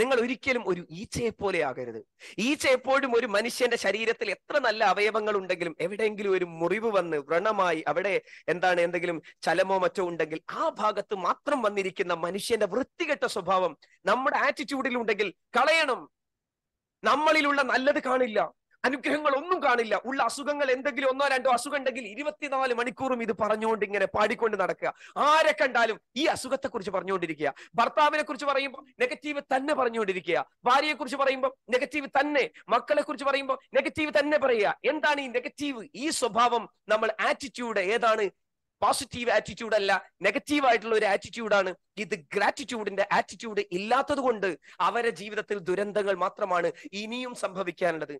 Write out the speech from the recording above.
നിങ്ങൾ ഒരിക്കലും ഒരു ഈച്ചയെ പോലെ ആകരുത് ഈച്ച എപ്പോഴും ഒരു മനുഷ്യന്റെ ശരീരത്തിൽ എത്ര നല്ല അവയവങ്ങൾ ഉണ്ടെങ്കിലും എവിടെയെങ്കിലും ഒരു മുറിവ് വന്ന് വ്രണമായി അവിടെ എന്താണ് എന്തെങ്കിലും ചലമോ മറ്റോ ഉണ്ടെങ്കിൽ ആ ഭാഗത്ത് മാത്രം വന്നിരിക്കുന്ന മനുഷ്യന്റെ വൃത്തികെട്ട സ്വഭാവം നമ്മുടെ ആറ്റിറ്റ്യൂഡിൽ ഉണ്ടെങ്കിൽ കളയണം നമ്മളിലുള്ള നല്ലത് കാണില്ല അനുഗ്രഹങ്ങൾ ഒന്നും കാണില്ല ഉള്ള അസുഖങ്ങൾ എന്തെങ്കിലും ഒന്നോ രണ്ടോ അസുഖം ഉണ്ടെങ്കിൽ ഇരുപത്തിനാല് മണിക്കൂറും ഇത് പറഞ്ഞുകൊണ്ട് ഇങ്ങനെ പാടിക്കൊണ്ട് നടക്കുക ആരെ കണ്ടാലും ഈ അസുഖത്തെ കുറിച്ച് പറഞ്ഞുകൊണ്ടിരിക്കുക ഭർത്താവിനെ കുറിച്ച് പറയുമ്പോൾ നെഗറ്റീവ് തന്നെ പറഞ്ഞുകൊണ്ടിരിക്കുക ഭാര്യയെ കുറിച്ച് പറയുമ്പോൾ നെഗറ്റീവ് തന്നെ മക്കളെ കുറിച്ച് പറയുമ്പോൾ നെഗറ്റീവ് തന്നെ പറയുക എന്താണ് ഈ നെഗറ്റീവ് ഈ സ്വഭാവം നമ്മൾ ആറ്റിറ്റ്യൂഡ് ഏതാണ് പോസിറ്റീവ് ആറ്റിറ്റ്യൂഡ് അല്ല നെഗറ്റീവ് ആയിട്ടുള്ള ഒരു ആറ്റിറ്റ്യൂഡാണ് ഇത് ഗ്രാറ്റിറ്റ്യൂഡിന്റെ ആറ്റിറ്റ്യൂഡ് ഇല്ലാത്തത് കൊണ്ട് അവരുടെ ജീവിതത്തിൽ ദുരന്തങ്ങൾ മാത്രമാണ് ഇനിയും സംഭവിക്കാനുള്ളത്